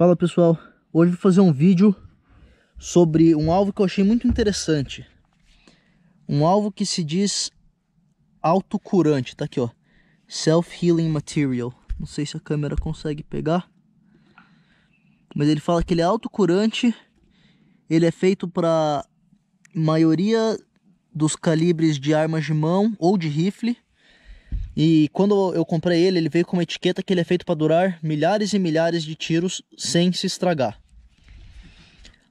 Fala pessoal, hoje vou fazer um vídeo sobre um alvo que eu achei muito interessante. Um alvo que se diz autocurante, tá aqui ó, Self-Healing Material. Não sei se a câmera consegue pegar, mas ele fala que ele é autocurante, ele é feito para maioria dos calibres de armas de mão ou de rifle e quando eu comprei ele, ele veio com uma etiqueta que ele é feito para durar milhares e milhares de tiros sem se estragar.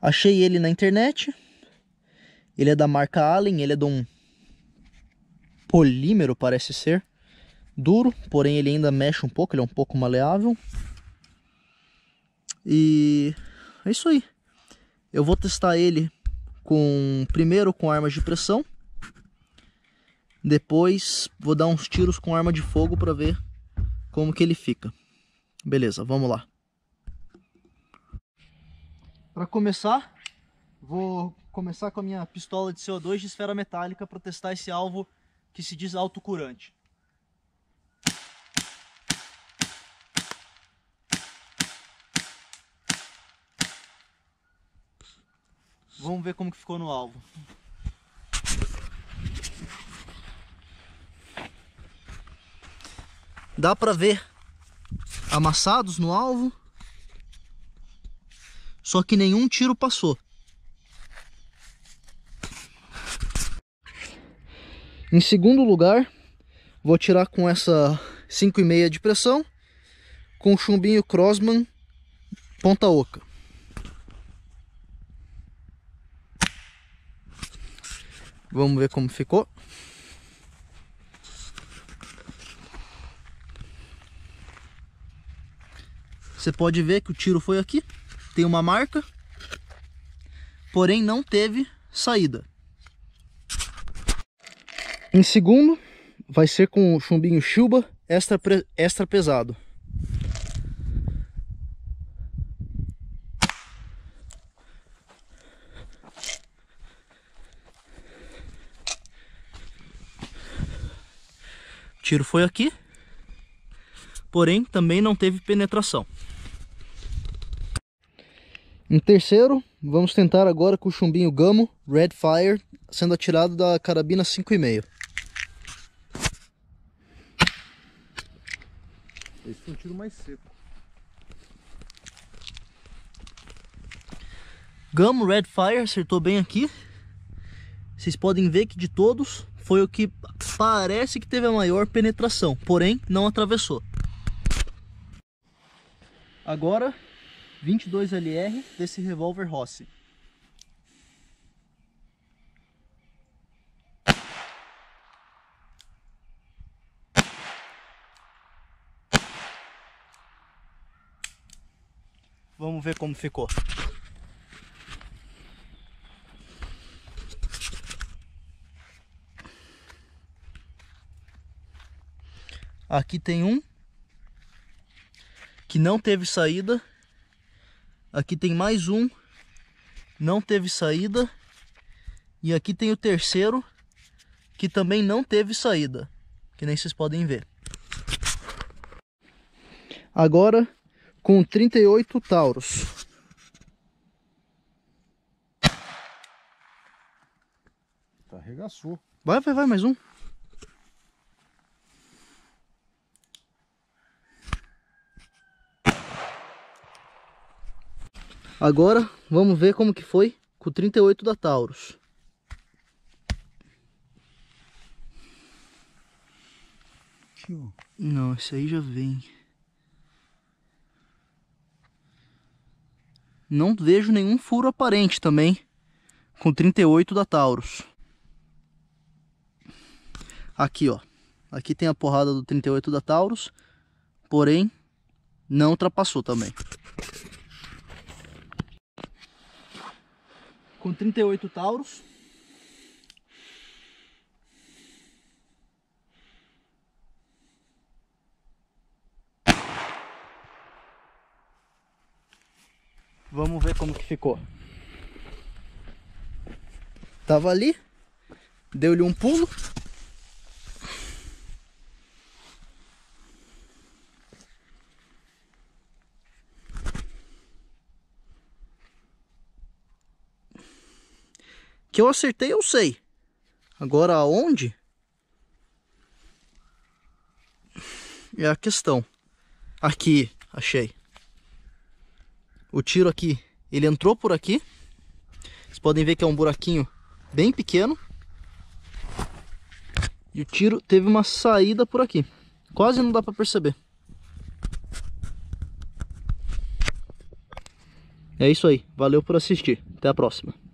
Achei ele na internet. Ele é da marca Allen, ele é de um polímero, parece ser. Duro, porém ele ainda mexe um pouco, ele é um pouco maleável. E é isso aí. Eu vou testar ele com primeiro com armas de pressão depois vou dar uns tiros com arma de fogo para ver como que ele fica. Beleza, vamos lá. Para começar, vou começar com a minha pistola de CO2 de esfera metálica para testar esse alvo que se diz autocurante. Vamos ver como que ficou no alvo. Dá para ver amassados no alvo. Só que nenhum tiro passou. Em segundo lugar, vou tirar com essa 5,5 de pressão, com chumbinho Crossman ponta oca. Vamos ver como ficou. Você pode ver que o tiro foi aqui, tem uma marca, porém não teve saída. Em segundo, vai ser com o chumbinho chuba extra, extra pesado. O tiro foi aqui, porém também não teve penetração. Em terceiro, vamos tentar agora com o chumbinho Gamo Red Fire sendo atirado da carabina 5,5. Esse é um tiro mais seco. Gamo Red Fire acertou bem aqui. Vocês podem ver que de todos foi o que parece que teve a maior penetração, porém não atravessou. Agora 22LR desse revólver Rossi. Vamos ver como ficou. Aqui tem um que não teve saída Aqui tem mais um. Não teve saída. E aqui tem o terceiro. Que também não teve saída. Que nem vocês podem ver. Agora com 38 tauros. Tá, arregaçou. Vai, vai, vai, mais um. Agora vamos ver como que foi com o 38 da Taurus. Não, esse aí já vem. Não vejo nenhum furo aparente também com 38 da Taurus. Aqui, ó. Aqui tem a porrada do 38 da Taurus, porém não ultrapassou também. com 38 tauros. Vamos ver como que ficou. Tava ali, deu-lhe um pulo, que eu acertei, eu sei. Agora, aonde? É a questão. Aqui, achei. O tiro aqui, ele entrou por aqui. Vocês podem ver que é um buraquinho bem pequeno. E o tiro teve uma saída por aqui. Quase não dá para perceber. É isso aí. Valeu por assistir. Até a próxima.